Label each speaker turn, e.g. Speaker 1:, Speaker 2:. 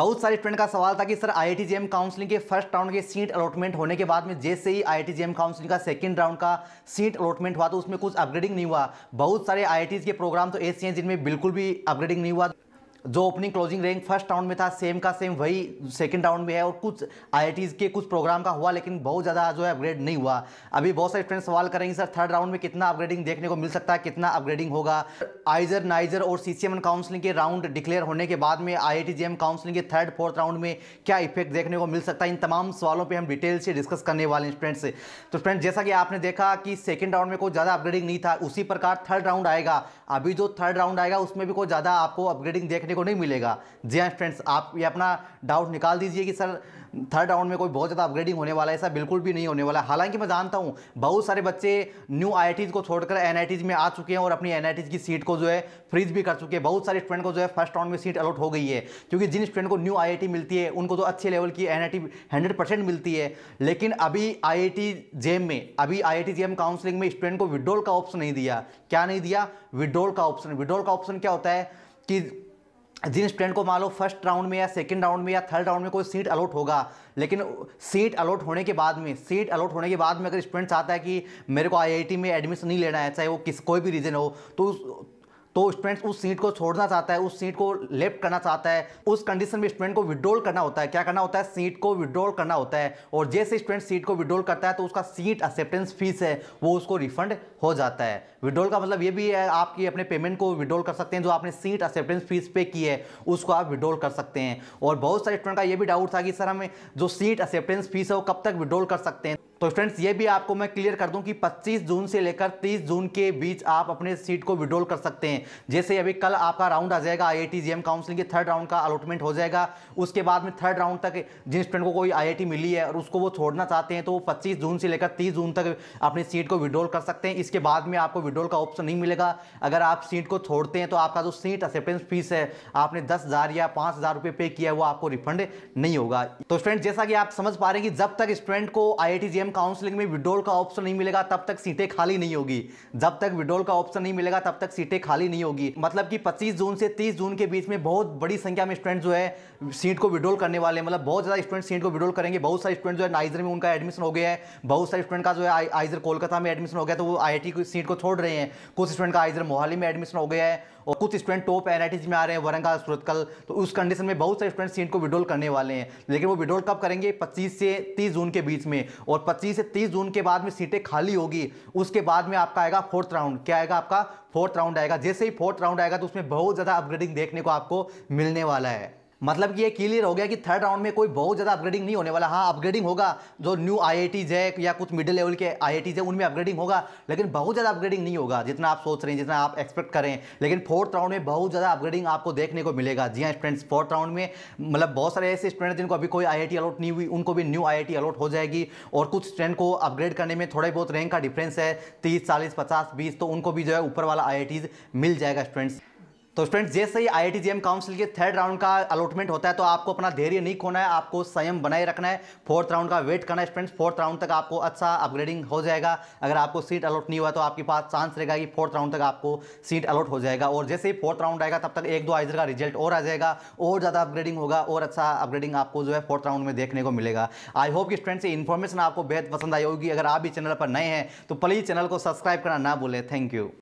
Speaker 1: बहुत सारे स्टूडेंट का सवाल था कि सर आई आई काउंसलिंग के फर्स्ट राउंड के सीट अलॉटमेंट होने के बाद में जैसे ही आई आई काउंसलिंग का सेकंड राउंड का सीट अलॉटमेंट हुआ तो उसमें कुछ अपग्रेडिंग नहीं हुआ बहुत सारे आई के प्रोग्राम तो ऐसे हैं जिनमें बिल्कुल भी अपग्रेडिंग नहीं हुआ जो opening closing rank first round में था सेम का सेम वही सेकंड राउंड में है और कुछ आई के कुछ प्रोग्राम का हुआ लेकिन बहुत ज़्यादा जो है अपग्रेड नहीं हुआ अभी बहुत सारे फ्रेंड्स सवाल करेंगे सर थर्ड राउंड में कितना अपग्रेडिंग देखने को मिल सकता है कितना अपग्रेडिंग होगा आइजर नाइजर और सी काउंसलिंग के राउंड डिक्लेयर होने के बाद में आई काउंसलिंग के थर्ड फोर्थ राउंड में क्या इफेक्ट देखने को मिल सकता है इन तमाम सवालों पर हम डिटेल से डिस्कस करने वाले हैं फ्रेंड्स से तो फ्रेंड जैसा कि आपने देखा कि सेकेंड राउंड में कोई ज़्यादा अपग्रेडिंग नहीं था उसी प्रकार थर्ड राउंड आएगा अभी जो थर्ड राउंड आएगा उसमें भी कोई ज़्यादा आपको अपग्रेडिंग देखने देखने को नहीं मिलेगा जी हाँ फ्रेंड्स आप ये अपना डाउट निकाल दीजिए कि सर थर्ड राउंड में कोई बहुत ज़्यादा अपग्रेडिंग होने वाला है ऐसा बिल्कुल भी नहीं होने वाला हालांकि मैं जानता हूँ बहुत सारे बच्चे न्यू आई को छोड़कर एन में आ चुके हैं और अपनी एन की सीट को जो है फ्रीज भी कर चुके हैं बहुत सारे स्टूडेंट को जो है फर्स्ट राउंड में सीट अलॉट हो गई है क्योंकि जिन स्टूडेंट को न्यू आई मिलती है उनको तो अच्छे लेवल की एन आई मिलती है लेकिन अभी आई जेम में अभी आई जेम काउंसिलिंग में स्टूडेंट को विड्रोल का ऑप्शन नहीं दिया क्या नहीं दिया विड्रोल का ऑप्शन विड्रोल का ऑप्शन क्या होता है कि जिन स्टूडेंट को मान लो फर्स्ट राउंड में या सेकंड राउंड में या थर्ड राउंड में कोई सीट अलॉट होगा लेकिन सीट अलॉट होने के बाद में सीट अलॉट होने के बाद में अगर स्टूडेंट चाहता है कि मेरे को आईआईटी में एडमिशन नहीं लेना है चाहे वो किस कोई भी रीज़न हो तो तो स्टूडेंट्स उस सीट को छोड़ना चाहता है उस सीट को लेफ्ट करना चाहता है उस कंडीशन में स्टूडेंट को विड्रॉल करना होता है क्या करना होता है सीट को विड्रॉल करना होता है और जैसे स्टूडेंट सीट को विड्रॉल करता है तो उसका सीट एक्सेप्टेंस फीस है वो उसको रिफंड हो जाता है विड्रॉल का मतलब ये भी है आपकी अपने पेमेंट को विड्रॉल कर सकते हैं जो आपने सीट एक्सेप्टेंस फीस पे की है उसको आप विड्रॉल कर सकते हैं और बहुत सारे स्टूडेंट का ये भी डाउट था कि सर हमें जो सीट एक्सेप्टेंस फीस है वो कब तक विड्रॉल कर सकते हैं तो फ्रेंड्स ये भी आपको मैं क्लियर कर दूं कि 25 जून से लेकर 30 जून के बीच आप अपने सीट को विड्रोल कर सकते हैं जैसे अभी कल आपका राउंड आ जाएगा आई आई काउंसिलिंग के थर्ड राउंड का अलॉटमेंट हो जाएगा उसके बाद में थर्ड राउंड तक जिन स्टूडेंट को कोई आई मिली है और उसको वो छोड़ना चाहते हैं तो वो पच्चीस जून से लेकर तीस जून तक अपनी सीट को विड्रोल कर सकते हैं इसके बाद में आपको विड्रोल का ऑप्शन नहीं मिलेगा अगर आप सीट को छोड़ते हैं तो आपका जो सीट एक्सेप्टेंस फीस है आपने दस हज़ार या पाँच हज़ार रुपये पे किया है वो आपको रिफंड नहीं होगा तो फ्रेंड्स जैसा कि आप समझ पा रहे हैं कि जब तक स्टूडेंट को आई इंडियन काउंसिलिंग में विड्रोल का ऑप्शन नहीं मिलेगा तब तक सीटें खाली नहीं होगी जब तक विड्रोल का ऑप्शन नहीं मिलेगा तब तक सीटें खाली नहीं होगी मतलब कि 25 जून से 30 जून के बीच में बहुत बड़ी संख्या में स्टूडेंट जो है सीट को विड्रोल करने वाले मतलब बहुत ज़्यादा स्टूडेंट सीट को विड्रोल करेंगे बहुत सारे स्टूडेंट जो है नाइजर में उनका एडमिशन हो गया है बहुत सारे स्टूडेंट का जो है आइजर कोलकाता में एडमिशन हो गया तो वो आई की सीट को छोड़ रहे हैं कुछ स्टूडेंट का आइजर मोहाली में एडमिशन हो गया है और कुछ स्टूडेंट टॉप एन में आ रहे हैं वरंगा सूरतकल तो उस कंडीशन में बहुत सारे स्टूडेंट सीट को विड्रोल करने वाले हैं लेकिन वो विड्रोल कब करेंगे पच्चीस से तीस जून के बीच में और पच्चीस से तीस जून के बाद में सीटें खाली होगी उसके बाद में आपका आएगा फोर्थ राउंड क्या आएगा आपका फोर्थ राउंड आएगा जैसे ही फोर्थ राउंड आएगा तो उसमें बहुत ज़्यादा अपग्रेडिंग देखने को आपको मिलने वाला है मतलब कि ये क्लियर हो गया कि थर्ड राउंड में कोई बहुत ज़्यादा अपग्रेडिंग नहीं होने वाला हाँ अपग्रेडिंग होगा जो न्यू आई है या कुछ मिडिल लेवल के आई है उनमें अपग्रेडिंग होगा लेकिन बहुत ज़्यादा अपग्रेडिंग नहीं होगा जितना आप सोच रहे हैं जितना आप एक्सपेक्ट करें लेकिन फोर्थ राउंड में बहुत ज़्यादा अपग्रेडिंग आपको देखने को मिलेगा जी हाँ स्टूडेंट्स फोर्थ राउंड में मतलब बहुत सारे ऐसे स्टूडेंट जिनको अभी कोई आई अलॉट नहीं हुई उनको भी न्यू आई अलॉट हो जाएगी और कुछ स्टूडेंट को अपग्रेड करने में थोड़ा बहुत रैंक का डिफरेंस है तीस चालीस पचास बीस तो उनको भी जो है ऊपर वाला आई मिल जाएगा स्टूडेंट्स तो फ्रेंड्स जैसे ही आई आई काउंसिल के थर्ड राउंड का अलॉटमेंट होता है तो आपको अपना धैर्य नहीं खोना है आपको संयम बनाए रखना है फोर्थ राउंड का वेट करना है फ्रेंड्स फोर्थ राउंड तक आपको अच्छा अपग्रेडिंग हो जाएगा अगर आपको सीट अलॉट नहीं हुआ तो आपके पास चांस रहेगा कि फोर्थ राउंड तक आपको सीट अलॉट हो जाएगा और जैसे ही फोर्थ राउंड आएगा तब तक एक दो आइजर का रिजल्ट और आ जाएगा और ज़्यादा अपग्रेडिंग होगा और अच्छा अपग्रेडिंग आपको जो है फोर्थ राउंड में देखने को मिलेगा आई होप कि फ्रेंड्स ये इन्फॉर्मेशन आपको बेहद पसंद आई होगी अगर आप भी चैनल पर नए हैं तो प्लीज़ चैनल को सब्सक्राइब करना ना भूलें थैंक यू